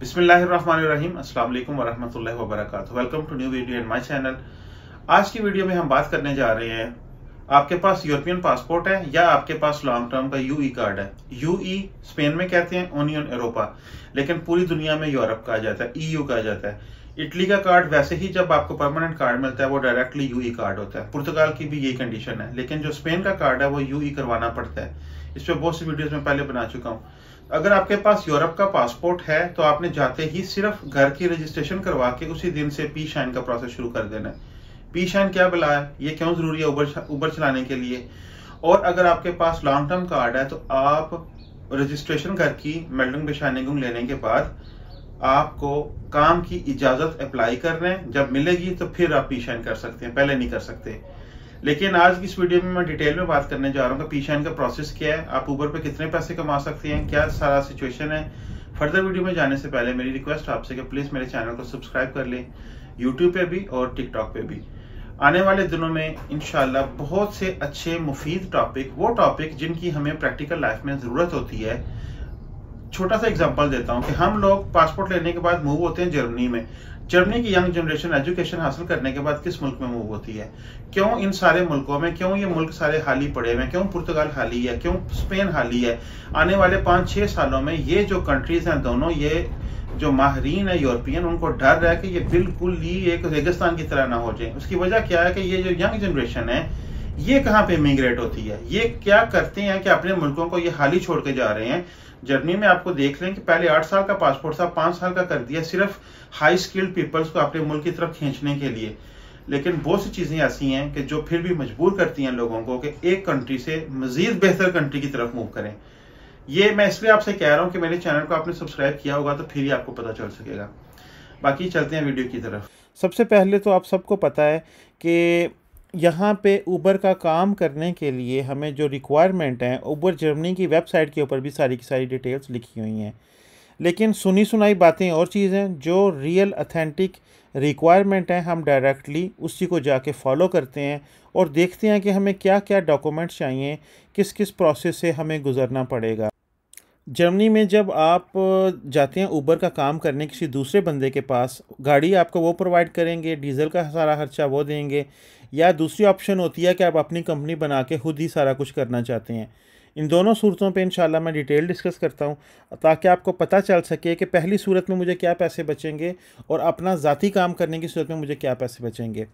बिस्मिल्लाहिर्रहमानिर्रहीम अस्सलाम वालेकुम welcome to new video and my channel आज की वीडियो में हम बात करने जा रहे हैं आपके पास यूरोपियन पासपोर्ट है या आपके पास लॉन्ग टर्म का यूई कार्ड e है यूई स्पेन e में कहते हैं ओनियन यूरोपा लेकिन पूरी दुनिया में यूरोप कहा जाता है ईयू e कहा जाता है इटली का कार्ड वैसे ही जब आपको परमानेंट कार्ड मिलता है वो डायरेक्टली यूई कार्ड होता है पुर्तगाल की भी यही कंडीशन है लेकिन जो स्पेन का कार्ड है वो यूई करवाना पड़ता है इस पर बहुत सी वीडियोज में पहले बना चुका हूँ अगर आपके पास यूरोप का पासपोर्ट है तो आपने जाते ही सिर्फ घर की रजिस्ट्रेशन करवा के उसी दिन से पी शाइन का प्रोसेस शुरू कर देना है पी शाइन क्या बुला है ये क्यों जरूरी है उबर उबर चलाने के लिए और अगर आपके पास लॉन्ग टर्म कार्ड है तो आप रजिस्ट्रेशन घर की मेल्डन पेशानेगुम लेने के बाद आपको काम की इजाजत अप्लाई कर रहे हैं जब मिलेगी तो फिर आप पी शाइन कर सकते हैं पहले नहीं कर सकते लेकिन आज की इस वीडियो में मैं डिटेल में बात करने जा रहा हूँ कि पीशाइन का प्रोसेस क्या है आप ऊबर पे कितने पैसे कमा सकते हैं क्या सारा सिचुएशन है फर्दर वीडियो में जाने से पहले मेरी रिक्वेस्ट आपसे कि प्लीज़ मेरे चैनल को सब्सक्राइब कर लें यूट्यूब पे भी और टिकटॉक पे भी आने वाले दिनों में इनशाला बहुत से अच्छे मुफीद टॉपिक वो टॉपिक जिनकी हमें प्रैक्टिकल लाइफ में ज़रूरत होती है छोटा सा एग्जाम्पल देता हूँ कि हम लोग पासपोर्ट लेने के बाद मूव होते हैं जर्मनी में जर्मनी की यंग जनरेशन एजुकेशन हासिल करने के बाद किस मुल्क में मूव होती है क्यों इन सारे मुल्कों में क्यों ये मुल्क सारे हाली पड़े हुए हैं क्यों पुर्तगाल हाली है क्यों स्पेन हाली है आने वाले पाँच छः सालों में ये जो कंट्रीज हैं दोनों ये जो माहरीन है यूरोपियन उनको डर रहा है कि ये बिल्कुल ही एक रेगिस्तान की तरह ना हो जाए उसकी वजह क्या है कि ये जो यंग जनरेशन है ये कहाँ पे इमिग्रेट होती है ये क्या करते हैं कि अपने मुल्कों को ये हाली छोड़ के जा रहे हैं जर्मनी में आपको देख लें कि पहले आठ साल का पासपोर्ट था पांच साल का कर दिया सिर्फ हाई स्किल्ड पीपल्स को अपने मुल्क की तरफ खींचने के लिए लेकिन बहुत सी चीज़ें ऐसी हैं कि जो फिर भी मजबूर करती हैं लोगों को कि एक कंट्री से मजीद बेहतर कंट्री की तरफ मूव करें ये मैं इसलिए आपसे कह रहा हूं कि मेरे चैनल को आपने सब्सक्राइब किया होगा तो फिर ही आपको पता चल सकेगा बाकी चलते हैं वीडियो की तरफ सबसे पहले तो आप सबको पता है कि यहाँ पे ऊबर का काम करने के लिए हमें जो रिक्वायरमेंट हैं ऊबर जर्मनी की वेबसाइट के ऊपर भी सारी की सारी डिटेल्स लिखी हुई हैं लेकिन सुनी सुनाई बातें और चीज़ें जो रियल अथेंटिक रिक्वायरमेंट हैं हम डायरेक्टली उसी को जाके फॉलो करते हैं और देखते हैं कि हमें क्या क्या डॉक्यूमेंट्स चाहिए किस किस प्रोसेस से हमें गुज़रना पड़ेगा जर्मनी में जब आप जाते हैं ऊबर का काम करने किसी दूसरे बंदे के पास गाड़ी आपको वो प्रोवाइड करेंगे डीजल का सारा खर्चा वो देंगे या दूसरी ऑप्शन होती है कि आप अपनी कंपनी बना के खुद ही सारा कुछ करना चाहते हैं इन दोनों सूरतों पे इंशाल्लाह मैं डिटेल डिस्कस करता हूँ ताकि आपको पता चल सके कि पहली सूरत में मुझे क्या पैसे बचेंगे और अपना ज़ाती काम करने की सूरत में मुझे क्या पैसे बचेंगे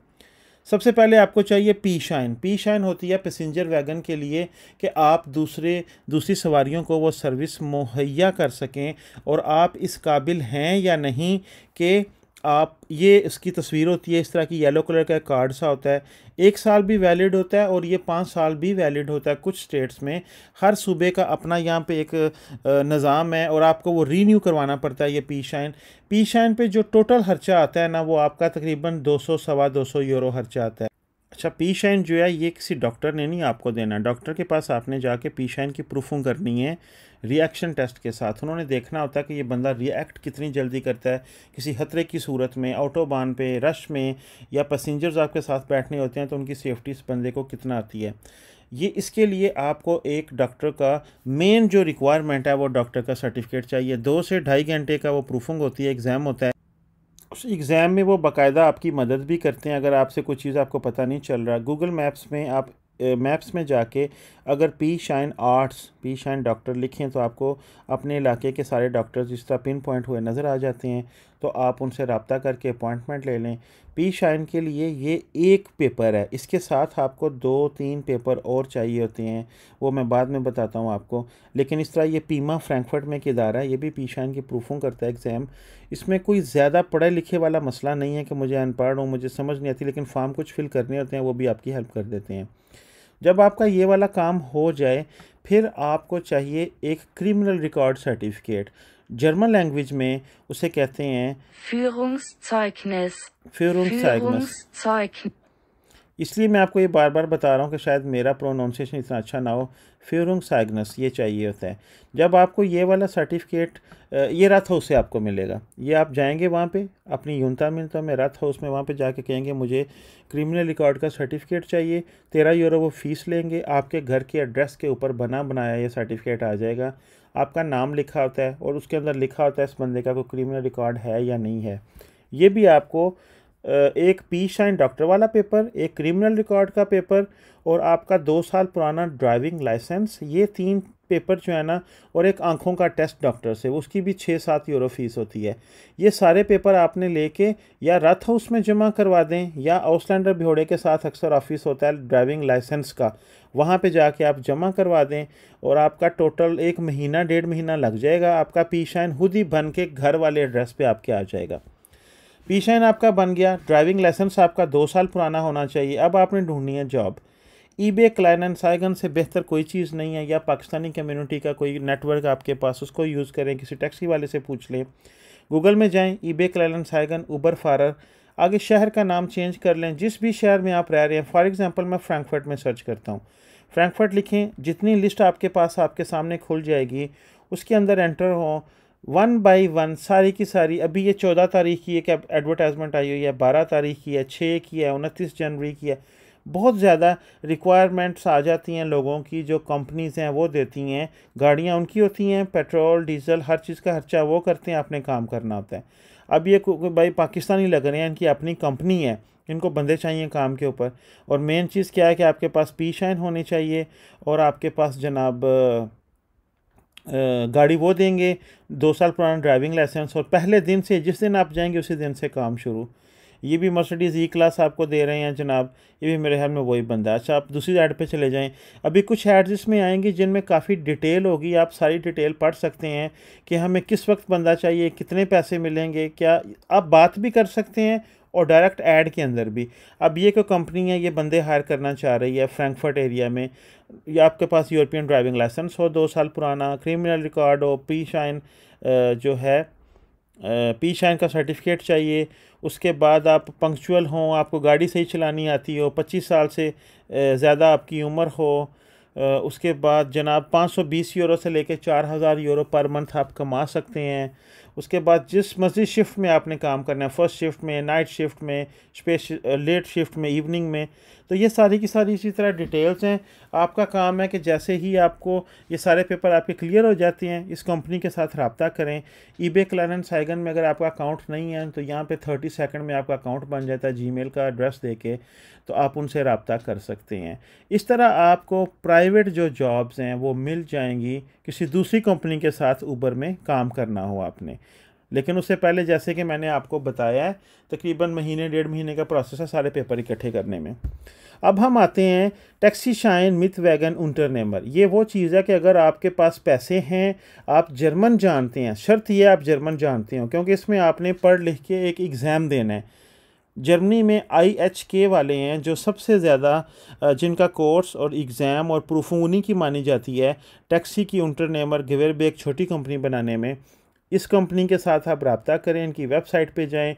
सबसे पहले आपको चाहिए पी शाइन पी शाइन होती है पैसेंजर वैगन के लिए कि आप दूसरे दूसरी सवारियों को वो सर्विस मुहैया कर सकें और आप इस काबिल हैं या नहीं कि आप ये इसकी तस्वीर होती है इस तरह की येलो कलर का कार्ड सा होता है एक साल भी वैलिड होता है और ये पाँच साल भी वैलिड होता है कुछ स्टेट्स में हर सूबे का अपना यहाँ पे एक निज़ाम है और आपको वो रीन्यू करवाना पड़ता है ये पी शाइन पी शाइन पे जो टोटल खर्चा आता है ना वो आपका तकरीबन दो सौ सवा दो सौ यूरो खर्चा आता है अच्छा पी शाइन जो है ये किसी डॉक्टर ने नहीं आपको देना डॉक्टर के पास आपने जाके पी शाइन की प्रूफिंग करनी है रिएक्शन टेस्ट के साथ उन्होंने देखना होता है कि ये बंदा रिएक्ट कितनी जल्दी करता है किसी खतरे की सूरत में ऑटोबान पे रश में या पैसेंजर्स आपके साथ बैठने होते हैं तो उनकी सेफ्टी इस बंदे को कितना आती है ये इसके लिए आपको एक डॉक्टर का मेन जो रिक्वायरमेंट है वो डॉक्टर का सर्टिफिकेट चाहिए दो से ढाई घंटे का वो प्रूफिंग होती है एग्ज़ाम होता है उस एग्ज़ाम में वो बाकायदा आपकी मदद भी करते हैं अगर आपसे कोई चीज़ आपको पता नहीं चल रहा गूगल मैप्स में आप मैप्स में जाके अगर पी शाइन आर्ट्स पी शाइन डॉक्टर लिखें तो आपको अपने इलाके के सारे डॉक्टर्स जिस तरह पिन पॉइंट हुए नज़र आ जाते हैं तो आप उनसे रबता करके अपॉइंटमेंट ले लें पी शाइन के लिए ये एक पेपर है इसके साथ आपको दो तीन पेपर और चाहिए होते हैं वो मैं बाद में बताता हूँ आपको लेकिन इस तरह ये पीमा फ्रैंकफर्ट में एक इदारा है ये भी पी शाइन की प्रूफों करता है एग्ज़ाम इसमें कोई ज़्यादा पढ़े लिखे वाला मसला नहीं है कि मुझे अनपढ़ हूँ मुझे समझ नहीं आती लेकिन फॉर्म कुछ फिल करने होते हैं वो भी आपकी हेल्प कर देते हैं जब आपका ये वाला काम हो जाए फिर आपको चाहिए एक criminal record certificate German language में उसे कहते हैं फ्यूरुंग्स फ्यूरुंग्स फ्यूरुंग्स इसलिए मैं आपको ये बार बार बता रहा हूँ कि शायद मेरा प्रोनाउंसिएशन इतना अच्छा ना हो फ्यूरुंग साइगनस ये चाहिए होता है जब आपको ये वाला सर्टिफिकेट ये रथ हाउस से आपको मिलेगा ये आप जाएंगे वहाँ पे अपनी यूनता मिलता में रथ हाउस में वहाँ पे जाके कहेंगे मुझे क्रिमिनल रिकॉर्ड का सर्टिफिकेट चाहिए तेरह यूरो वो फ़ीस लेंगे आपके घर के एड्रेस के ऊपर बना बनाया ये सर्टिफिकेट आ जाएगा आपका नाम लिखा होता है और उसके अंदर लिखा होता है इस बंदे का कोई क्रिमिनल रिकॉर्ड है या नहीं है ये भी आपको एक पी शाइन डॉक्टर वाला पेपर एक क्रिमिनल रिकॉर्ड का पेपर और आपका दो साल पुराना ड्राइविंग लाइसेंस ये तीन पेपर जो है ना और एक आँखों का टेस्ट डॉक्टर से उसकी भी छः सात यूरो फीस होती है ये सारे पेपर आपने लेके या रथ हाउस में जमा करवा दें या आउटलैंडर भिहोड़े के साथ अक्सर ऑफिस होता है ड्राइविंग लाइसेंस का वहाँ पे जाके आप जमा करवा दें और आपका टोटल एक महीना डेढ़ महीना लग जाएगा आपका पी शाइन खुद ही बन के घर वाले एड्रेस पर आपके आ जाएगा पी शाइन आपका बन गया ड्राइविंग लाइसेंस आपका दो साल पुराना होना चाहिए अब आपने ढूंढनी है जॉब ई बे क्लाइन एंड साइगन से बेहतर कोई चीज़ नहीं है या पाकिस्तानी कम्युनिटी का कोई नेटवर्क आपके पास उसको यूज़ करें किसी टैक्सी वाले से पूछ लें गूगल में जाएं ई बे क्लाइन एंड साइगन उबर फारर आगे शहर का नाम चेंज कर लें जिस भी शहर में आप रह रहे हैं फॉर एग्ज़ाम्पल मैं फ्रैंकफर्ट में सर्च करता हूँ फ्रैंकफर्ट लिखें जितनी लिस्ट आपके पास आपके सामने खुल जाएगी उसके अंदर एंटर हों वन बाई वन सारी की सारी अभी ये चौदह तारीख की एक एडवर्टाइजमेंट आई हुई है बारह तारीख की है छः की है उनतीस जनवरी की है बहुत ज़्यादा रिक्वायरमेंट्स आ जाती हैं लोगों की जो कंपनीज़ हैं वो देती हैं गाड़ियाँ उनकी होती हैं पेट्रोल डीजल हर चीज़ का खर्चा वो करते हैं अपने काम करना होता है अब ये भाई पाकिस्तानी लग रहे हैं इनकी अपनी कंपनी है इनको बंदे चाहिए काम के ऊपर और मेन चीज़ क्या है कि आपके पास पी शाइन होनी चाहिए और आपके पास जनाब गाड़ी वो देंगे दो साल पुराना ड्राइविंग लाइसेंस और पहले दिन से जिस दिन आप जाएंगे उसी दिन से काम शुरू ये भी मर्सिडीज़ ई क्लास आपको दे रहे हैं जनाब ये भी मेरे ख्याल में वही बंदा है अच्छा आप दूसरी ऐड पे चले जाएं अभी कुछ ऐड्स इसमें आएंगे जिनमें काफ़ी डिटेल होगी आप सारी डिटेल पढ़ सकते हैं कि हमें किस वक्त बंदा चाहिए कितने पैसे मिलेंगे क्या आप बात भी कर सकते हैं और डायरेक्ट ऐड के अंदर भी अब ये कोई कंपनी है ये बंदे हायर करना चाह रही है फ्रैंकफर्ट एरिया में या आपके पास यूरोपियन ड्राइविंग लाइसेंस हो दो साल पुराना क्रिमिनल रिकॉर्ड हो पी शाइन जो है पी शाइन का सर्टिफिकेट चाहिए उसके बाद आप पंक्चुअल हों आपको गाड़ी सही चलानी आती हो पच्चीस साल से ज़्यादा आपकी उम्र हो उसके बाद जनाब 520 यूरो से लेकर 4000 यूरो पर मंथ आप कमा सकते हैं उसके बाद जिस मर्जी शिफ्ट में आपने काम करना है फर्स्ट शिफ्ट में नाइट शिफ्ट में स्पेश लेट शिफ्ट में इवनिंग में तो ये सारी की सारी इसी तरह डिटेल्स हैं आपका काम है कि जैसे ही आपको ये सारे पेपर आपके क्लियर हो जाते हैं इस कंपनी के साथ रबता करें ई बे क्लाइन साइगन में अगर आपका अकाउंट नहीं है तो यहाँ पर थर्टी सेकेंड में आपका अकाउंट बन जाता है जी का एड्रेस दे के तो आप उनसे रबता कर सकते हैं इस तरह आपको प्राइवेट जो जॉब्स हैं वो मिल जाएंगी किसी दूसरी कंपनी के साथ ऊबर में काम करना हो आपने लेकिन उससे पहले जैसे कि मैंने आपको बताया है तकरीबन महीने डेढ़ महीने का प्रोसेस है सारे पेपर इकट्ठे करने में अब हम आते हैं टैक्सी शाइन मिथ वैगन उंटरनेमर ये वो चीज़ है कि अगर आपके पास पैसे हैं आप जर्मन जानते हैं शर्त ये आप जर्मन जानते हो क्योंकि इसमें आपने पढ़ लिख के एक एग्ज़ाम देना है जर्मनी में आई एच के वाले हैं जो सबसे ज़्यादा जिनका कोर्स और एग्ज़ाम और प्रूफ उन्हीं की मानी जाती है टैक्सी की उंटरनेमर गिवेर भी एक छोटी कंपनी बनाने में इस कंपनी के साथ आप रबता करें इनकी वेबसाइट पे जाएं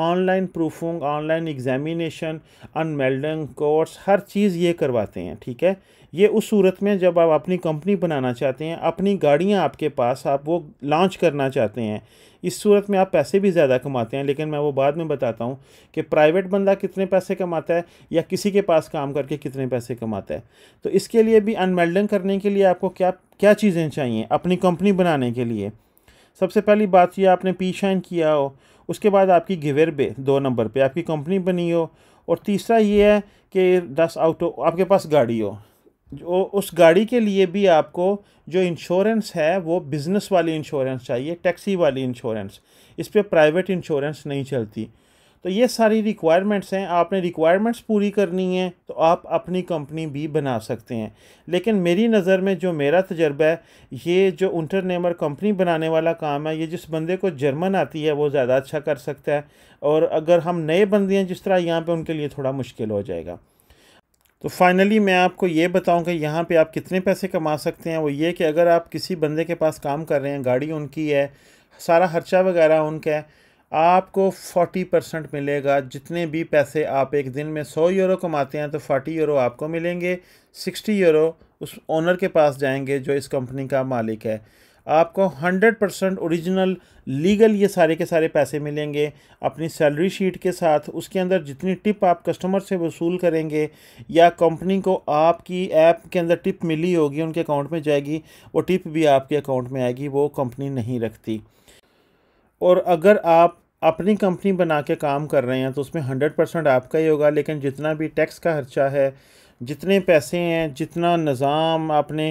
ऑनलाइन प्रूफिंग ऑनलाइन एग्जामिनेशन अनमेल्डिंग कोर्स हर चीज़ ये करवाते हैं ठीक है ये उस सूरत में जब आप अपनी कंपनी बनाना चाहते हैं अपनी गाड़ियाँ आपके पास आप वो लॉन्च करना चाहते हैं इस सूरत में आप पैसे भी ज़्यादा कमाते हैं लेकिन मैं वो बाद में बताता हूँ कि प्राइवेट बंदा कितने पैसे कमाता है या किसी के पास काम करके कितने पैसे कमाता है तो इसके लिए भी अनमेल्डिंग करने के लिए आपको क्या क्या चीज़ें चाहिए अपनी कंपनी बनाने के लिए सबसे पहली बात यह आपने पी शाइन किया हो उसके बाद आपकी गिवेर बे दो नंबर पे आपकी कंपनी बनी हो और तीसरा ये है कि दस आउटो आपके पास गाड़ी हो जो उस गाड़ी के लिए भी आपको जो इंश्योरेंस है वो बिज़नेस वाली इंश्योरेंस चाहिए टैक्सी वाली इंश्योरेंस इस पर प्राइवेट इंश्योरेंस नहीं चलती तो ये सारी रिक्वायरमेंट्स हैं आपने रिक्वायरमेंट्स पूरी करनी है तो आप अपनी कंपनी भी बना सकते हैं लेकिन मेरी नज़र में जो मेरा तजर्बा है ये जो इंटरनेमर कंपनी बनाने वाला काम है ये जिस बंदे को जर्मन आती है वो ज़्यादा अच्छा कर सकता है और अगर हम नए बंदे हैं जिस तरह यहाँ पर उनके लिए थोड़ा मुश्किल हो जाएगा तो फाइनली मैं आपको ये बताऊं कि यहाँ पे आप कितने पैसे कमा सकते हैं वो ये कि अगर आप किसी बंदे के पास काम कर रहे हैं गाड़ी उनकी है सारा खर्चा वगैरह उनका है आपको 40 परसेंट मिलेगा जितने भी पैसे आप एक दिन में 100 यूरो कमाते हैं तो 40 यूरो आपको मिलेंगे 60 यूरो उस ओनर के पास जाएंगे जो इस कंपनी का मालिक है आपको 100 परसेंट औरिजिनल लीगल ये सारे के सारे पैसे मिलेंगे अपनी सैलरी शीट के साथ उसके अंदर जितनी टिप आप कस्टमर से वसूल करेंगे या कंपनी को आपकी ऐप के अंदर टिप मिली होगी उनके अकाउंट में जाएगी वो टिप भी आपके अकाउंट में आएगी वो कंपनी नहीं रखती और अगर आप अपनी कंपनी बना के काम कर रहे हैं तो उसमें हंड्रेड परसेंट आपका ही होगा लेकिन जितना भी टैक्स का खर्चा है जितने पैसे हैं जितना निज़ाम आपने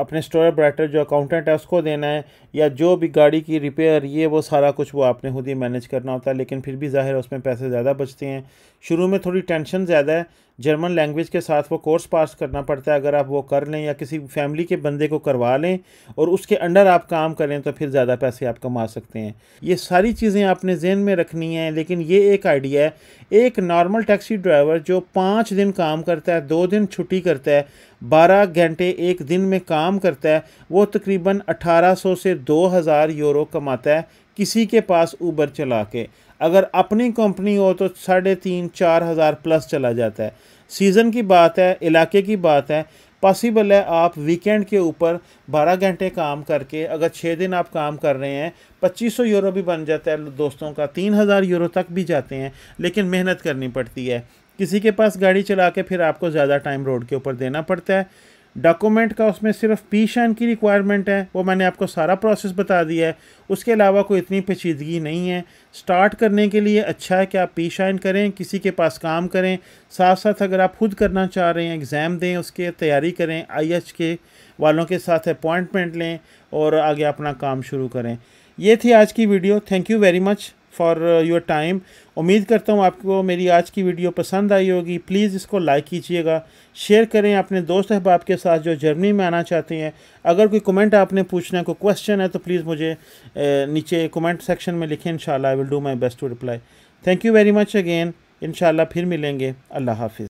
अपने स्टोर ऑपरेटर जो अकाउंटेंट है उसको देना है या जो भी गाड़ी की रिपेयर ये वो सारा कुछ वो आपने खुद ही मैनेज करना होता है लेकिन फिर भी ज़ाहिर है उसमें पैसे ज़्यादा बचते हैं शुरू में थोड़ी टेंशन ज़्यादा है जर्मन लैंग्वेज के साथ वो कोर्स पास करना पड़ता है अगर आप वो कर लें या किसी फैमिली के बंदे को करवा लें और उसके अंडर आप काम करें तो फिर ज़्यादा पैसे आप कमा सकते हैं ये सारी चीज़ें आपने जहन में रखनी है लेकिन ये एक आइडिया है एक नॉर्मल टैक्सी ड्राइवर जो पाँच दिन काम करता है दो दिन छुट्टी करता है बारह घंटे एक दिन में काम करता है वो तकरीबन अठारह से दो हज़ार यूरो कमाता है किसी के पास ऊबर चला के अगर अपनी कंपनी हो तो साढ़े तीन चार हज़ार प्लस चला जाता है सीज़न की बात है इलाके की बात है पॉसिबल है आप वीकेंड के ऊपर बारह घंटे काम करके अगर छः दिन आप काम कर रहे हैं पच्चीस सौ यूरो भी बन जाता है दोस्तों का तीन हज़ार यूरो तक भी जाते हैं लेकिन मेहनत करनी पड़ती है किसी के पास गाड़ी चला के फिर आपको ज़्यादा टाइम रोड के ऊपर देना पड़ता है डॉक्यूमेंट का उसमें सिर्फ पी शान की रिक्वायरमेंट है वो मैंने आपको सारा प्रोसेस बता दिया है उसके अलावा कोई इतनी पेचीदगी नहीं है स्टार्ट करने के लिए अच्छा है कि आप पी शाइन करें किसी के पास काम करें साथ साथ अगर आप खुद करना चाह रहे हैं एग्ज़ाम दें उसके तैयारी करें आई एच के वालों के साथ अपॉइंटमेंट लें और आगे अपना काम शुरू करें ये थी आज की video thank you very much for your time उम्मीद करता हूँ आपको मेरी आज की वीडियो पसंद आई होगी प्लीज़ इसको लाइक कीजिएगा शेयर करें अपने दोस्त अहबाब के साथ जो जर्मनी में आना चाहते हैं अगर कोई कमेंट आपने पूछना है कोई क्वेश्चन है तो प्लीज़ मुझे uh, नीचे कमेंट सेक्शन में लिखें in I will do my best to reply thank you very much again इन फिर मिलेंगे अल्लाह हाफिज़